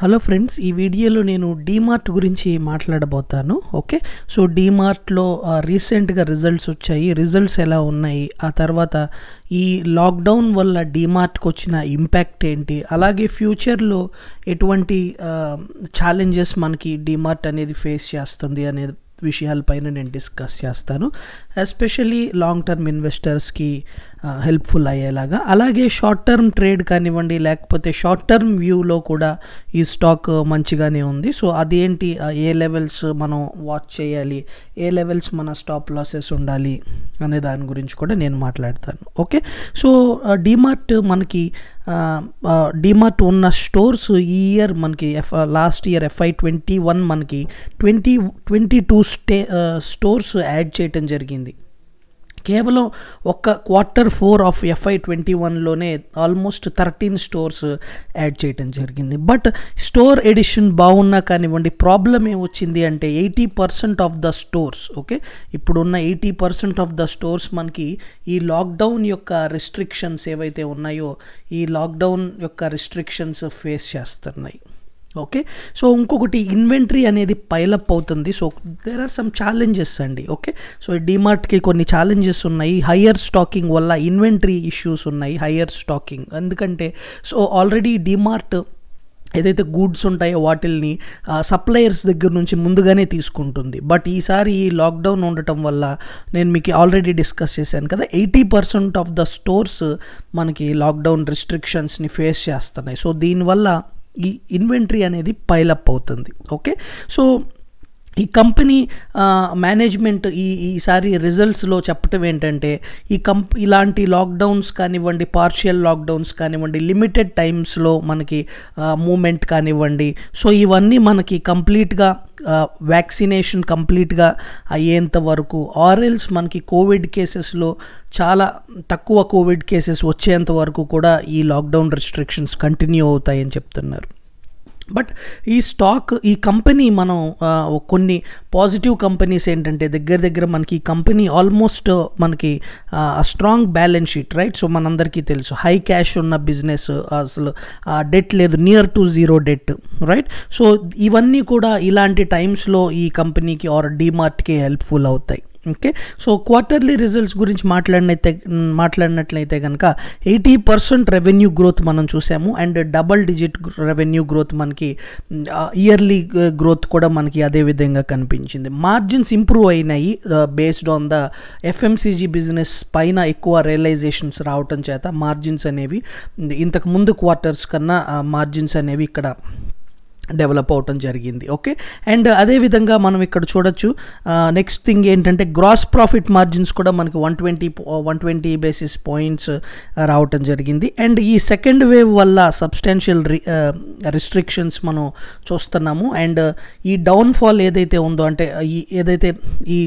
hello friends ఈ వీడియోలో నేను డీమార్ట్ గురించి మాట్లాడబోతాను ఓకే సో డీమార్ట్లో రీసెంట్గా రిజల్ట్స్ వచ్చాయి రిజల్ట్స్ ఎలా ఉన్నాయి ఆ తర్వాత ఈ లాక్డౌన్ వల్ల డీమార్ట్కి వచ్చిన ఇంపాక్ట్ ఏంటి అలాగే ఫ్యూచర్లో ఎటువంటి ఛాలెంజెస్ మనకి డీమార్ట్ అనేది ఫేస్ చేస్తుంది అనేది విషయాలపైన నేను డిస్కస్ చేస్తాను ఎస్పెషలీ లాంగ్ టర్మ్ ఇన్వెస్టర్స్కి హెల్ప్ఫుల్ అయ్యేలాగా అలాగే షార్ట్ టర్మ్ ట్రేడ్ కానివ్వండి లేకపోతే షార్ట్ టర్మ్ వ్యూలో కూడా ఈ స్టాక్ మంచిగానే ఉంది సో అదేంటి ఏ లెవెల్స్ మనం వాచ్ చేయాలి ఏ లెవెల్స్ మన స్టాప్ లాసెస్ ఉండాలి అనే దాని గురించి కూడా నేను మాట్లాడతాను ఓకే సో డిమార్ట్ మనకి డిమార్ట్ ఉన్న స్టోర్స్ ఈ ఇయర్ మనకి F last year FY twenty one మనకి twenty twenty two stay stores add చేయటం జరిగింది కేవలం ఒక్క quarter four of FY twenty వన్లోనే ఆల్మోస్ట్ థర్టీన్ స్టోర్స్ యాడ్ చేయడం జరిగింది బట్ స్టోర్ ఎడిషన్ బాగున్నా కానివ్వండి ప్రాబ్లం ఏమొచ్చింది అంటే eighty percent of the stores okay ఇప్పుడున్న eighty percent of the stores మనకి ఈ లాక్డౌన్ యొక్క రెస్ట్రిక్షన్స్ ఏవైతే ఉన్నాయో ఈ లాక్డౌన్ యొక్క రెస్ట్రిక్షన్స్ ఫేస్ చేస్తున్నాయి ఓకే సో ఇంకొకటి ఇన్వెంటరీ అనేది పైలప్ అవుతుంది so there are some challenges అండి ఓకే సో డిమార్ట్కి కొన్ని ఛాలెంజెస్ ఉన్నాయి హయ్యర్ స్టాకింగ్ వల్ల ఇన్వెంటరీ ఇష్యూస్ ఉన్నాయి హయ్యర్ స్టాకింగ్ ఎందుకంటే సో ఆల్రెడీ డిమార్ట్ ఏదైతే గూడ్స్ ఉంటాయో వాటిల్ని సప్లయర్స్ దగ్గర నుంచి ముందుగానే తీసుకుంటుంది బట్ ఈసారి ఈ లాక్డౌన్ ఉండటం వల్ల నేను మీకు ఆల్రెడీ డిస్కస్ చేశాను కదా eighty percent of the stores మనకి లాక్డౌన్ రిస్ట్రిక్షన్స్ని ఫేస్ చేస్తున్నాయి సో దీనివల్ల ఈ ఇన్వెంటరీ అనేది పైలప్ అవుతుంది ఓకే సో ఈ కంపెనీ మేనేజ్మెంట్ ఈ ఈసారి రిజల్ట్స్లో చెప్పటం ఏంటంటే ఈ కంప్ ఇలాంటి లాక్డౌన్స్ కానివ్వండి పార్షియల్ లాక్డౌన్స్ కానివ్వండి లిమిటెడ్ టైమ్స్లో మనకి మూమెంట్ కానివ్వండి సో ఇవన్నీ మనకి కంప్లీట్గా వ్యాక్సినేషన్ కంప్లీట్గా అయ్యేంత వరకు ఆర్ఎల్స్ మనకి కోవిడ్ కేసెస్లో చాలా తక్కువ కోవిడ్ కేసెస్ వచ్చేంత వరకు కూడా ఈ లాక్డౌన్ రెస్ట్రిక్షన్స్ కంటిన్యూ అవుతాయని చెప్తున్నారు బట్ ఈ స్టాక్ ఈ కంపెనీ మనం కొన్ని పాజిటివ్ కంపెనీస్ ఏంటంటే దగ్గర దగ్గర మనకి ఈ కంపెనీ ఆల్మోస్ట్ మనకి strong balance sheet right so మనందరికీ తెలుసు హై క్యాష్ ఉన్న బిజినెస్ అసలు డెట్ లేదు near to zero debt right so ఇవన్నీ కూడా ఇలాంటి టైమ్స్లో ఈ కంపెనీకి ఆర్ డీమార్ట్కి హెల్ప్ఫుల్ అవుతాయి ఓకే సో క్వార్టర్లీ రిజల్ట్స్ గురించి మాట్లాడినైతే మాట్లాడినట్లయితే కనుక ఎయిటీ పర్సెంట్ రెవెన్యూ గ్రోత్ మనం చూసాము and double digit revenue growth మనకి ఇయర్లీ గ్రోత్ కూడా మనకి అదే విధంగా కనిపించింది మార్జిన్స్ ఇంప్రూవ్ అయినాయి based on the FMCG business పైన ఎక్కువ రియలైజేషన్స్ రావటం చేత మార్జిన్స్ అనేవి ఇంతకు ముందు క్వార్టర్స్ కన్నా మార్జిన్స్ అనేవి ఇక్కడ డెవలప్ అవటం జరిగింది ఓకే అండ్ అదేవిధంగా మనం ఇక్కడ చూడొచ్చు నెక్స్ట్ థింగ్ ఏంటంటే గ్రాస్ ప్రాఫిట్ మార్జిన్స్ కూడా మనకి one twenty one twenty basis points రావటం జరిగింది అండ్ ఈ సెకండ్ వేవ్ వల్ల సబ్స్టాన్షియల్ రిస్ట్రిక్షన్స్ uh, మనం చూస్తున్నాము అండ్ ఈ డౌన్ఫాల్ ఏదైతే ఉందో అంటే ఈ ఏదైతే ఈ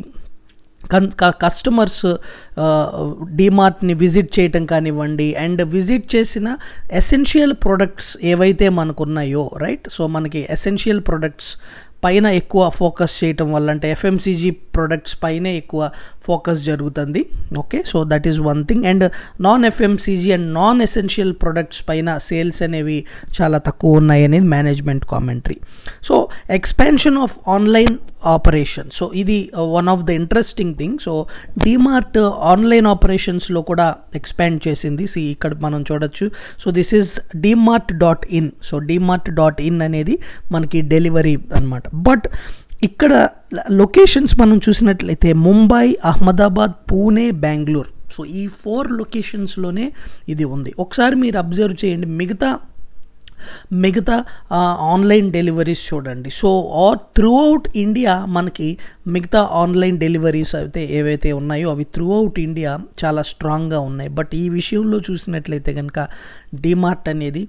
కన్ కస్టమర్స్ డిమార్ట్ని విజిట్ చేయటం కానివ్వండి అండ్ విజిట్ చేసిన ఎసెన్షియల్ ప్రొడక్ట్స్ ఏవైతే మనకు ఉన్నాయో రైట్ సో మనకి ఎసెన్షియల్ ప్రొడక్ట్స్ పైన ఎక్కువ ఫోకస్ చేయటం వల్ల అంటే ఎఫ్ఎంసీజీ ప్రొడక్ట్స్ పైనే ఎక్కువ ఫోకస్ జరుగుతుంది okay so that is one thing and non FMCG and non essential products పైన సేల్స్ అనేవి చాలా తక్కువ ఉన్నాయి అనేది management commentary so expansion of online operation so ఇది one of the interesting thing so DMart online ఆపరేషన్స్లో కూడా ఎక్స్పాండ్ చేసింది సి ఇక్కడ మనం చూడొచ్చు so this is DMart dot in so DMart dot in అనేది మనకి డెలివరీ అనమాట బట్ ఇక్కడ లొకేషన్స్ మనం చూసినట్లయితే ముంబై అహ్మదాబాద్ పూణే బెంగళూర్ సో ఈ ఫోర్ లొకేషన్స్లోనే ఇది ఉంది ఒకసారి మీరు అబ్జర్వ్ చేయండి మిగతా మిగతా ఆన్లైన్ డెలివరీస్ చూడండి so or throughout India మనకి మిగతా ఆన్లైన్ డెలివరీస్ అయితే ఏవైతే ఉన్నాయో అవి త్రూ అవుట్ ఇండియా చాలా స్ట్రాంగ్గా ఉన్నాయి బట్ ఈ విషయంలో చూసినట్లయితే కనుక డిమార్ట్ అనేది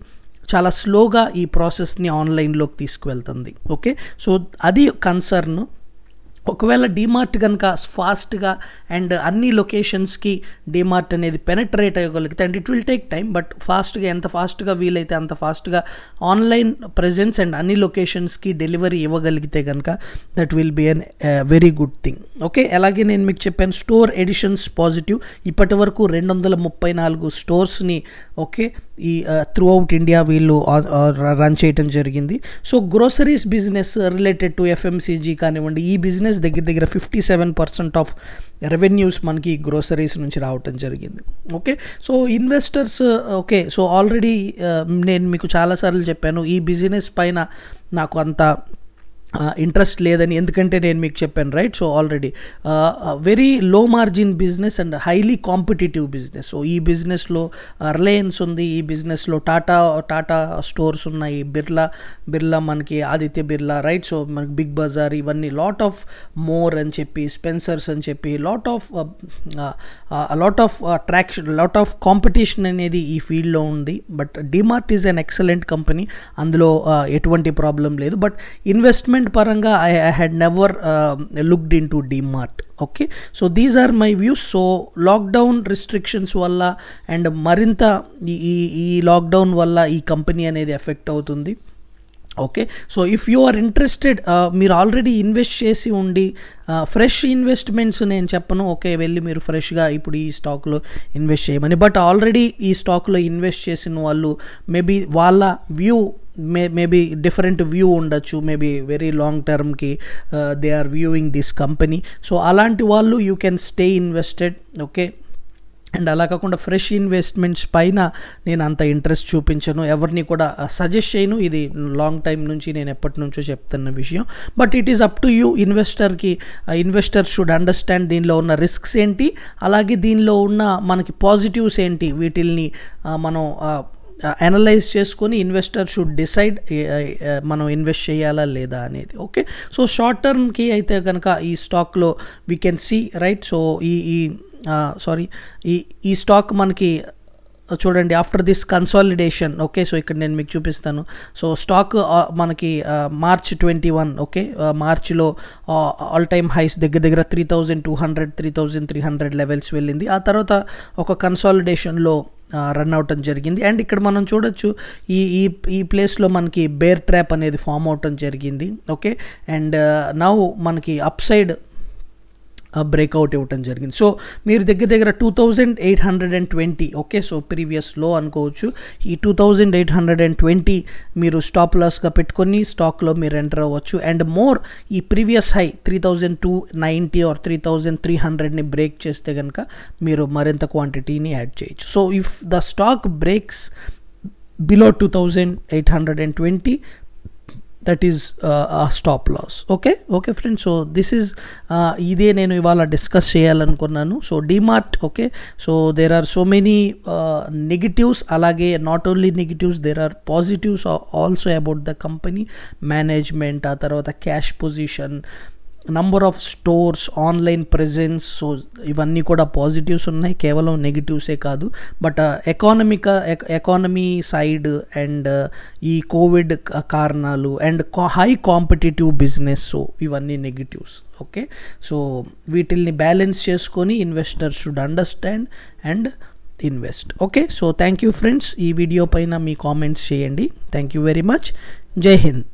చాలా స్లోగా ఈ ప్రాసెస్ని ఆన్లైన్లోకి తీసుకువెళ్తుంది ఓకే సో అది కన్సర్న్ ఒకవేళ డీమార్ట్ కనుక ఫాస్ట్గా అండ్ అన్ని లొకేషన్స్కి డీమార్ట్ అనేది పెనట్రేట్ అయ్యగలిగితే and it will take time but ఫాస్ట్గా ఎంత ఫాస్ట్గా వీలైతే అంత ఫాస్ట్గా ఆన్లైన్ ప్రజెన్స్ అండ్ అన్ని లొకేషన్స్కి డెలివరీ ఇవ్వగలిగితే కనుక that will be an very good thing okay అలాగే నేను మీకు చెప్పాను స్టోర్ ఎడిషన్స్ పాజిటివ్ ఇప్పటి వరకు రెండు వందల ముప్పై నాలుగు స్టోర్స్ని ఓకే ఈ త్రూ అవుట్ ఇండియా వీళ్ళు రన్ చేయటం జరిగింది so groceries business related to FMCG కానివ్వండి ఈ బిజినెస్ దగ్గర దగ్గర fifty seven percent of revenues మనకి గ్రోసరీస్ నుంచి రావటం జరిగింది okay so investors okay so already నేను మీకు చాలాసార్లు చెప్పాను ఈ బిజినెస్ పైన నాకు అంత ఇంట్రెస్ట్ లేదని ఎందుకంటే నేను మీకు చెప్పాను right so already very low margin business and highly competitive business so ఈ బిజినెస్లో రిలయన్స్ ఉంది ఈ బిజినెస్లో టాటా టాటా స్టోర్స్ ఉన్నాయి బిర్లా బిర్లా మనకి ఆదిత్య బిర్లా రైట్ సో మనకి బిగ్ బజార్ ఇవన్నీ లాట్ ఆఫ్ మోర్ అని చెప్పి స్పెన్సర్స్ అని చెప్పి lot of lot of attraction lot of competition అనేది ఈ ఫీల్డ్లో ఉంది but DMart is an excellent company అందులో ఎటువంటి ప్రాబ్లం లేదు బట్ ఇన్వెస్ట్మెంట్ డెవలప్మెంట్ పరంగా I I had never looked in to DMart okay so these are my views so lockdown restrictions వల్ల and మరింత ఈ ఈ లాక్డౌన్ వల్ల ఈ కంపెనీ అనేది ఎఫెక్ట్ అవుతుంది okay so if you are interested మీరు ఆల్రెడీ ఇన్వెస్ట్ చేసి ఉండి ఫ్రెష్ uh, ఇన్వెస్ట్మెంట్స్ నేను చెప్పను ఓకే వెళ్ళి మీరు ఫ్రెష్గా ఇప్పుడు ఈ స్టాక్లో ఇన్వెస్ట్ చేయమని బట్ ఆల్రెడీ ఈ స్టాక్లో ఇన్వెస్ట్ చేసిన వాళ్ళు మేబీ వాళ్ళ view may maybe different view ఉండొచ్చు మేబీ వెరీ లాంగ్ టర్మ్కి they are viewing this company so అలాంటి వాళ్ళు you can stay invested okay and అలా కాకుండా ఫ్రెష్ ఇన్వెస్ట్మెంట్స్ పైన నేను అంత ఇంట్రెస్ట్ చూపించను ఎవరిని కూడా సజెస్ట్ చేయను ఇది లాంగ్ టైం నుంచి నేను ఎప్పటి నుంచో చెప్తున్న విషయం but it is up to you ఇన్వెస్టర్కి ఇన్వెస్టర్ షుడ్ అండర్స్టాండ్ దీనిలో ఉన్న రిస్క్స్ ఏంటి అలాగే దీనిలో ఉన్న మనకి పాజిటివ్స్ ఏంటి వీటిల్ని మనం అనలైజ్ చేసుకొని ఇన్వెస్టర్ షుడ్ డిసైడ్ మనం ఇన్వెస్ట్ చేయాలా లేదా అనేది ఓకే సో షార్ట్ టర్మ్కి అయితే కనుక ఈ స్టాక్లో we can see right so ఈ ఈ సారీ ఈ ఈ స్టాక్ మనకి చూడండి after this consolidation okay so ఇక్కడ నేను మీకు చూపిస్తాను సో స్టాక్ మనకి మార్చ్ ట్వంటీ వన్ ఓకే మార్చిలో ఆల్ టైమ్ హైస్ దగ్గర దగ్గర three thousand two hundred three thousand three hundred levels వెళ్ళింది ఆ తర్వాత ఒక కన్సాలిడేషన్లో రన్ అవటం జరిగింది అండ్ ఇక్కడ మనం చూడొచ్చు ఈ ఈ ఈ ప్లేస్లో మనకి బేర్ ట్రాప్ అనేది ఫామ్ అవటం జరిగింది ఓకే అండ్ నౌ మనకి అప్ సైడ్ బ్రేక్అవుట్ ఇవ్వటం జరిగింది సో మీరు దగ్గర దగ్గర two thousand eight hundred and twenty okay so previous low అనుకోవచ్చు ఈ two thousand eight hundred and twenty మీరు స్టాప్ లాస్గా పెట్టుకొని స్టాక్లో మీరు ఎంటర్ అవ్వచ్చు అండ్ మోర్ ఈ previous high three thousand two ninety or three thousand three హండ్రెడ్ని బ్రేక్ చేస్తే కనుక మీరు మరింత క్వాంటిటీని యాడ్ చేయొచ్చు so if the stock breaks below two thousand eight hundred and twenty that is stop loss okay okay friends so this is ఇదే నేను ఇవాళ డిస్కస్ చేయాలనుకున్నాను so DMart okay so there are so many negatives అలాగే not only negatives there are positives also about the company management ఆ తర్వాత cash position number of stores online presence so ఇవన్నీ కూడా positives ఉన్నాయి కేవలం నెగిటివ్సే కాదు but economic economy side and ఈ కోవిడ్ కారణాలు and high competitive business so ఇవన్నీ నెగిటివ్స్ ఓకే సో వీటిల్ని బ్యాలెన్స్ చేసుకొని investors should understand and invest okay so thank you friends ఈ వీడియో పైన మీ కామెంట్స్ చేయండి థ్యాంక్ యూ వెరీ మచ్ జై హింద్